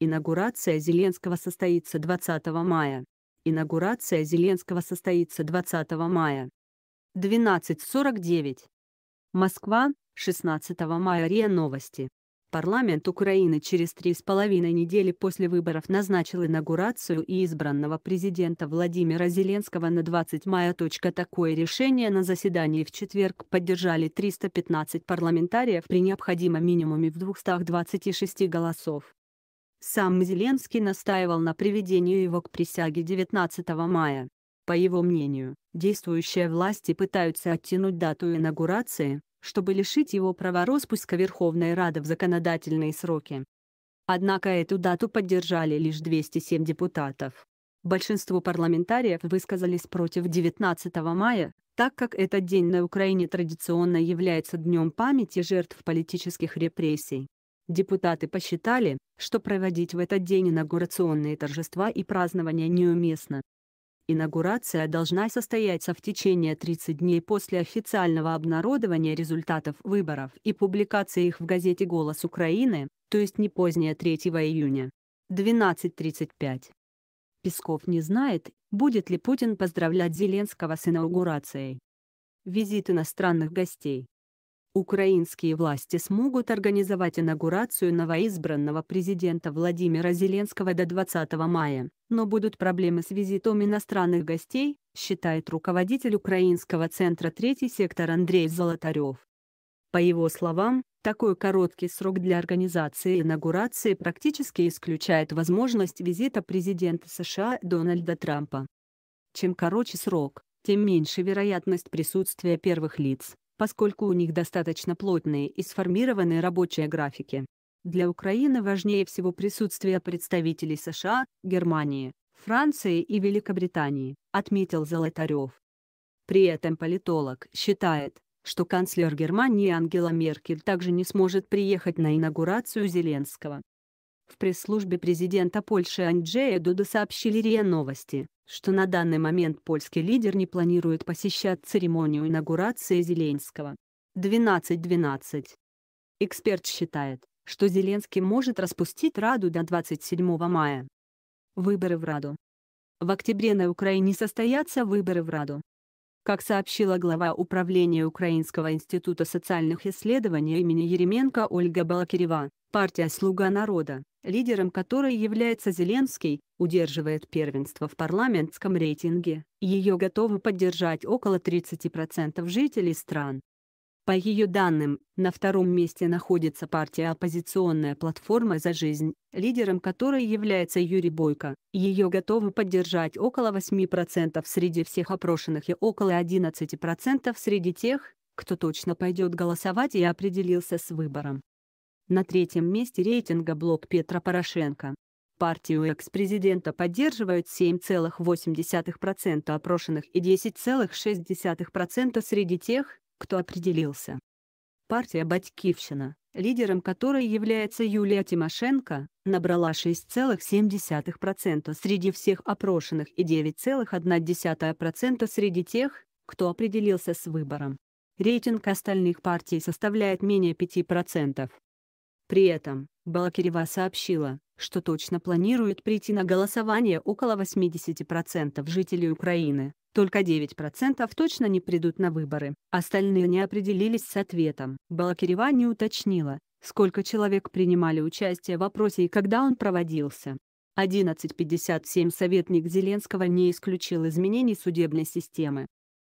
Инаугурация Зеленского состоится 20 мая. Инаугурация Зеленского состоится 20 мая. 12.49. Москва, 16 мая. РИА Новости. Парламент Украины через три с половиной недели после выборов назначил инаугурацию и избранного президента Владимира Зеленского на 20 мая. Такое решение на заседании в четверг поддержали 315 парламентариев при необходимом минимуме в 226 голосов. Сам Зеленский настаивал на приведении его к присяге 19 мая. По его мнению, действующие власти пытаются оттянуть дату инаугурации, чтобы лишить его права распуска Верховной Рады в законодательные сроки. Однако эту дату поддержали лишь 207 депутатов. Большинство парламентариев высказались против 19 мая, так как этот день на Украине традиционно является днем памяти жертв политических репрессий. Депутаты посчитали, что проводить в этот день инаугурационные торжества и празднования неуместно. Инаугурация должна состояться в течение 30 дней после официального обнародования результатов выборов и публикации их в газете «Голос Украины», то есть не позднее 3 июня. 12.35. Песков не знает, будет ли Путин поздравлять Зеленского с инаугурацией. Визит иностранных гостей. Украинские власти смогут организовать инаугурацию новоизбранного президента Владимира Зеленского до 20 мая, но будут проблемы с визитом иностранных гостей, считает руководитель Украинского центра «Третий сектор» Андрей Золотарев. По его словам, такой короткий срок для организации инаугурации практически исключает возможность визита президента США Дональда Трампа. Чем короче срок, тем меньше вероятность присутствия первых лиц, поскольку у них достаточно плотные и сформированные рабочие графики. Для Украины важнее всего присутствие представителей США, Германии, Франции и Великобритании, отметил Золотарев. При этом политолог считает, что канцлер Германии Ангела Меркель также не сможет приехать на инаугурацию Зеленского, в пресс-службе президента Польши Анджея Дуда сообщили РИА Новости, что на данный момент польский лидер не планирует посещать церемонию инаугурации Зеленского. 12.12. Эксперт считает, что Зеленский может распустить Раду до 27 мая. Выборы в Раду. В октябре на Украине состоятся выборы в Раду. Как сообщила глава управления Украинского института социальных исследований имени Еременко Ольга Балакирева, партия «Слуга народа» лидером которой является Зеленский, удерживает первенство в парламентском рейтинге. Ее готовы поддержать около 30% жителей стран. По ее данным, на втором месте находится партия «Оппозиционная платформа за жизнь», лидером которой является Юрий Бойко. Ее готовы поддержать около 8% среди всех опрошенных и около 11% среди тех, кто точно пойдет голосовать и определился с выбором. На третьем месте рейтинга блок Петра Порошенко. Партию экс-президента поддерживают 7,8% опрошенных и 10,6% среди тех, кто определился. Партия «Батькивщина», лидером которой является Юлия Тимошенко, набрала 6,7% среди всех опрошенных и 9,1% среди тех, кто определился с выбором. Рейтинг остальных партий составляет менее 5%. При этом, Балакирева сообщила, что точно планирует прийти на голосование около 80% жителей Украины, только 9% точно не придут на выборы, остальные не определились с ответом. Балакирева не уточнила, сколько человек принимали участие в опросе и когда он проводился. 11.57 советник Зеленского не исключил изменений судебной системы,